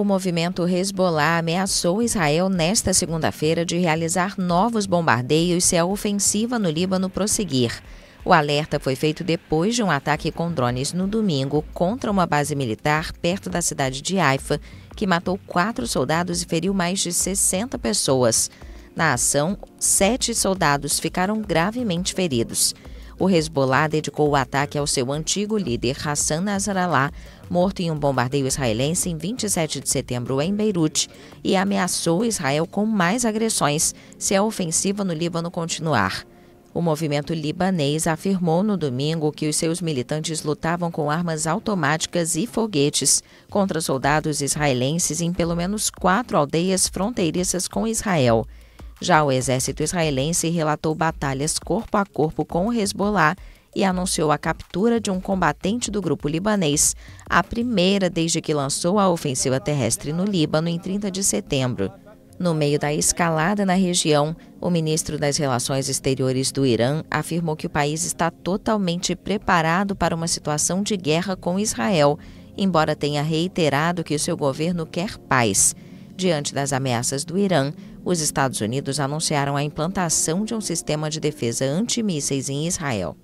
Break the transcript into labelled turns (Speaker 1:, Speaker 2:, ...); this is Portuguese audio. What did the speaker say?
Speaker 1: O movimento Hezbollah ameaçou Israel nesta segunda-feira de realizar novos bombardeios se a ofensiva no Líbano prosseguir. O alerta foi feito depois de um ataque com drones no domingo contra uma base militar perto da cidade de Haifa, que matou quatro soldados e feriu mais de 60 pessoas. Na ação, sete soldados ficaram gravemente feridos o Hezbollah dedicou o ataque ao seu antigo líder Hassan Nasrallah, morto em um bombardeio israelense em 27 de setembro em Beirute, e ameaçou Israel com mais agressões se a ofensiva no Líbano continuar. O movimento libanês afirmou no domingo que os seus militantes lutavam com armas automáticas e foguetes contra soldados israelenses em pelo menos quatro aldeias fronteiriças com Israel. Já o exército israelense relatou batalhas corpo a corpo com o Hezbollah e anunciou a captura de um combatente do grupo libanês, a primeira desde que lançou a ofensiva terrestre no Líbano em 30 de setembro. No meio da escalada na região, o ministro das Relações Exteriores do Irã afirmou que o país está totalmente preparado para uma situação de guerra com Israel, embora tenha reiterado que o seu governo quer paz. Diante das ameaças do Irã, os Estados Unidos anunciaram a implantação de um sistema de defesa antimísseis em Israel.